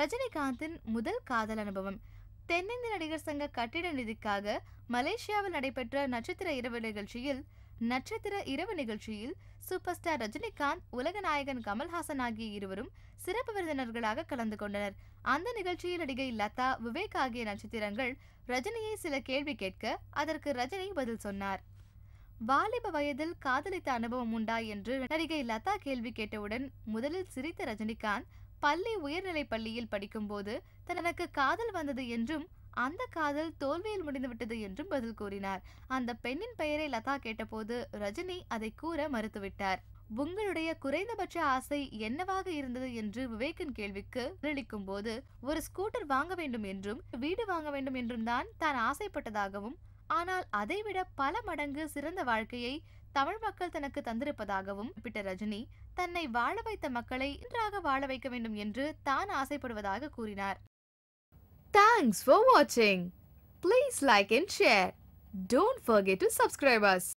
ரஜினிகாந்தின் முதல் காதல் அனுபவம் தென்னிந்திய நடிகர் சங்க கட்டிட நிதிக்காக மலேசியாவில் நடைபெற்ற நட்சத்திர இரவு நிகழ்ச்சியில் நட்சத்திர இரவு நிகழ்ச்சியில் சூப்பர் ஸ்டார் ரஜினிகாந்த் உலக நாயகன் கமல்ஹாசன் ஆகிய இருவரும் சிறப்பு விருந்தினர்களாக கலந்து கொண்டனர் அந்த நிகழ்ச்சியில் நடிகை லதா விவேக் ஆகிய நட்சத்திரங்கள் ரஜினியை சில கேள்வி கேட்க அதற்கு ரஜினி பதில் சொன்னார் வாலிப வயதில் காதலித்த அனுபவம் உண்டா என்று நடிகை லதா கேள்வி கேட்டவுடன் முதலில் சிரித்த ரஜினிகாந்த் பள்ளி உயர்நிலை பள்ளியில் படிக்கும்போது தனக்கு காதல் வந்தது என்றும் அந்த காதல் தோல்வியில் முடிந்துவிட்டது என்றும் பதில் கூறினார் அந்த பெண்ணின் பெயரை லதா கேட்டபோது ரஜினி அதை கூற மறுத்துவிட்டார் உங்களுடைய குறைந்தபட்ச ஆசை என்னவாக இருந்தது என்று விவேக்கின் கேள்விக்கு பதிலளிக்கும் போது ஒரு ஸ்கூட்டர் வாங்க வேண்டும் என்றும் வீடு வாங்க வேண்டும் என்றும் தான் தான் ஆசைப்பட்டதாகவும் ஆனால் அதைவிட பல மடங்கு சிறந்த வாழ்க்கையை தமிழ் மக்கள் தனக்கு தந்திருப்பதாகவும் குறிப்பிட்ட ரஜினி தன்னை வாழ வைத்த மக்களை இன்றாக வாழ வைக்க வேண்டும் என்று தான் ஆசைப்படுவதாக கூறினார் தேங்க்ஸ் ஃபார் வாட்சிங் please like and share don't forget to subscribers